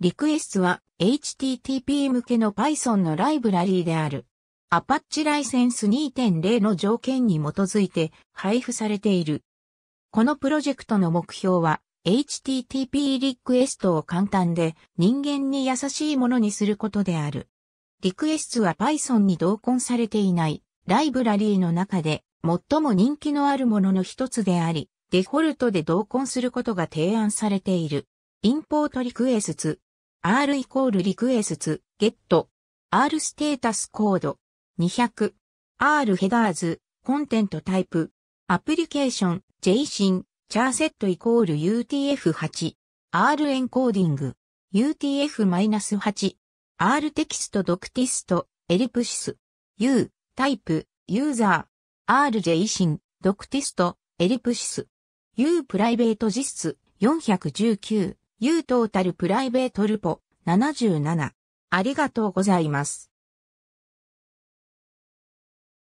リクエストは HTTP 向けの Python のライブラリーである。アパッチライセンス2.0の条件に基づいて配布されている。このプロジェクトの目標は HTTP リクエストを簡単で人間に優しいものにすることである。リクエストは Python に同梱されていないライブラリーの中で最も人気のあるものの一つであり、デフォルトで同梱することが提案されている。インポートリクエスト R イコールリクエスツ、ゲット。R ステータスコード。200。R ヘダーズ、コンテントタイプ。アプリケーション、j s シ n チャーセットイコール UTF8。R エンコーディング。UTF-8。R テキストドクティスト、エリプシス。U、タイプ、ユーザー。R ジェイシン、ドクティスト、エリプシス。U プライベート実質、419。ユートータルプライベートルポ77。ありがとうございます。